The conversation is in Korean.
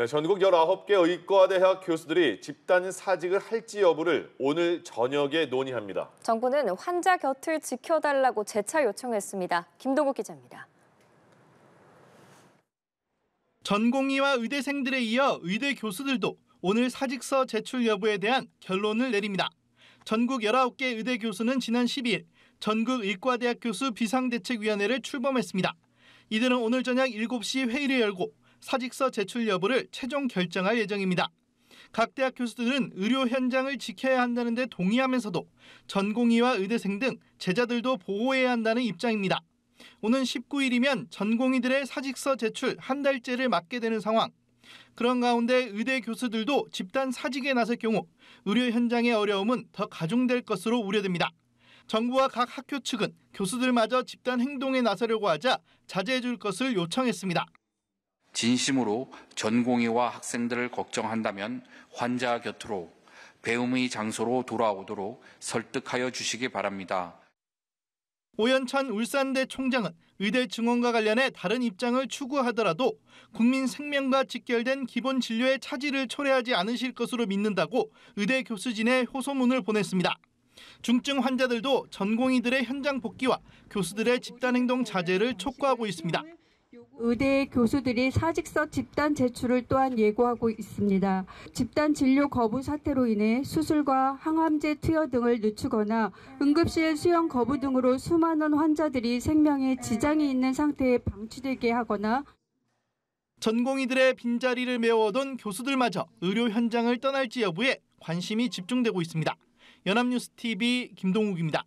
네, 전국 19개 의과대학 교수들이 집단 사직을 할지 여부를 오늘 저녁에 논의합니다. 정부는 환자 곁을 지켜달라고 재차 요청했습니다. 김동국 기자입니다. 전공의와 의대생들에 이어 의대 교수들도 오늘 사직서 제출 여부에 대한 결론을 내립니다. 전국 19개 의대 교수는 지난 12일 전국 의과대학 교수 비상대책위원회를 출범했습니다. 이들은 오늘 저녁 7시 회의를 열고 사직서 제출 여부를 최종 결정할 예정입니다. 각 대학 교수들은 의료 현장을 지켜야 한다는데 동의하면서도 전공의와 의대생 등 제자들도 보호해야 한다는 입장입니다. 오는 19일이면 전공의들의 사직서 제출 한 달째를 맞게 되는 상황. 그런 가운데 의대 교수들도 집단 사직에 나설 경우 의료 현장의 어려움은 더 가중될 것으로 우려됩니다. 정부와 각 학교 측은 교수들마저 집단 행동에 나서려고 하자 자제해 줄 것을 요청했습니다. 진심으로 전공의와 학생들을 걱정한다면 환자 곁으로 배움의 장소로 돌아오도록 설득하여 주시기 바랍니다. 오연찬 울산대 총장은 의대 증원과 관련해 다른 입장을 추구하더라도 국민 생명과 직결된 기본 진료의 차질을 초래하지 않으실 것으로 믿는다고 의대 교수진에 호소문을 보냈습니다. 중증 환자들도 전공의들의 현장 복귀와 교수들의 집단행동 자제를 촉구하고 있습니다. 의대 교수들이 사직서 집단 제출을 또한 예고하고 있습니다. 집단 진료 거부 사태로 인해 수술과 항암제 투여 등을 늦추거나 응급실 수용 거부 등으로 수많은 환자들이 생명에 지장이 있는 상태에 방치되게 하거나 전공의들의 빈자리를 메워둔 교수들마저 의료 현장을 떠날지 여부에 관심이 집중되고 있습니다. 연합뉴스 TV 김동욱입니다.